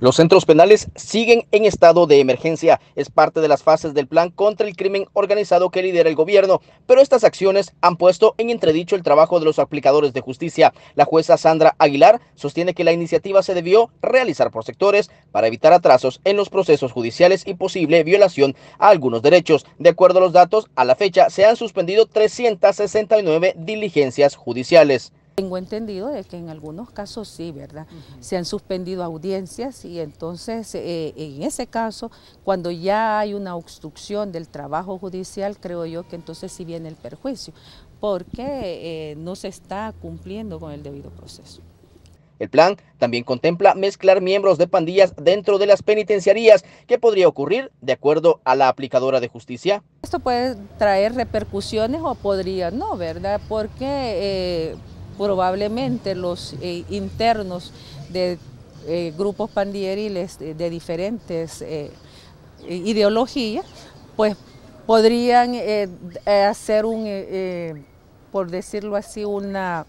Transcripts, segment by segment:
Los centros penales siguen en estado de emergencia. Es parte de las fases del plan contra el crimen organizado que lidera el gobierno, pero estas acciones han puesto en entredicho el trabajo de los aplicadores de justicia. La jueza Sandra Aguilar sostiene que la iniciativa se debió realizar por sectores para evitar atrasos en los procesos judiciales y posible violación a algunos derechos. De acuerdo a los datos, a la fecha se han suspendido 369 diligencias judiciales. Tengo entendido de que en algunos casos sí, ¿verdad? Se han suspendido audiencias y entonces eh, en ese caso, cuando ya hay una obstrucción del trabajo judicial, creo yo que entonces sí viene el perjuicio, porque eh, no se está cumpliendo con el debido proceso. El plan también contempla mezclar miembros de pandillas dentro de las penitenciarías, ¿Qué podría ocurrir de acuerdo a la aplicadora de justicia. Esto puede traer repercusiones o podría no, ¿verdad? Porque... Eh, probablemente los eh, internos de eh, grupos pandilleriles de, diferentes eh, ideologías, pues podrían hacer un, por decirlo así, una,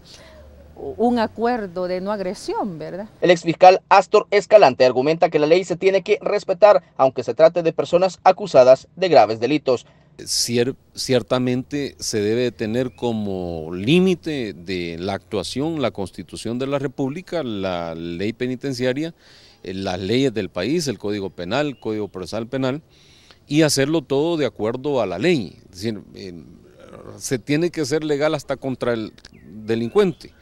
un acuerdo de no agresión, ¿verdad? El exfiscal Astor Escalante argumenta que la ley se tiene que respetar, aunque se trate de personas acusadas de graves delitos ciertamente se debe tener como límite de la actuación, la constitución de la República, la ley penitenciaria, eh, las leyes del país, el Código Penal, el Código Procesal Penal, y hacerlo todo de acuerdo a la ley. Es decir, se tiene que ser legal hasta contra el delincuente,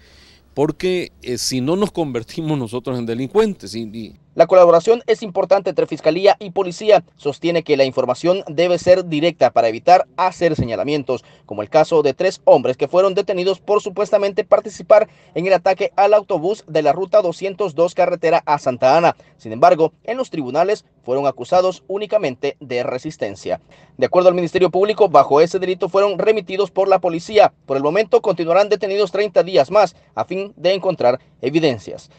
porque eh, si no nos convertimos nosotros en delincuentes. y la colaboración es importante entre Fiscalía y Policía. Sostiene que la información debe ser directa para evitar hacer señalamientos, como el caso de tres hombres que fueron detenidos por supuestamente participar en el ataque al autobús de la ruta 202 carretera a Santa Ana. Sin embargo, en los tribunales fueron acusados únicamente de resistencia. De acuerdo al Ministerio Público, bajo ese delito fueron remitidos por la policía. Por el momento continuarán detenidos 30 días más a fin de encontrar evidencias.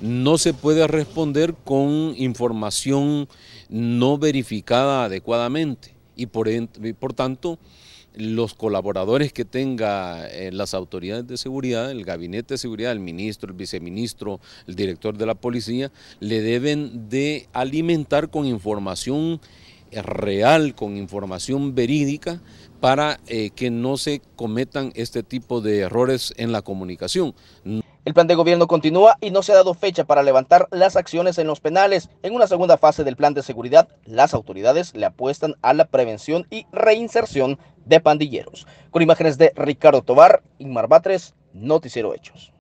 No se puede responder con información no verificada adecuadamente y por, tanto los colaboradores que tenga eh, las autoridades de seguridad, el gabinete de seguridad, el ministro, el viceministro, el director de la policía, le deben de alimentar con información real, con información verídica, para eh, que no se cometan este tipo de errores en la comunicación. El plan de gobierno continúa y no se ha dado fecha para levantar las acciones en los penales. En una segunda fase del plan de seguridad, las autoridades le apuestan a la prevención y reinserción de pandilleros. Con imágenes de Ricardo Tobar, Inmar Batres, Noticiero Hechos.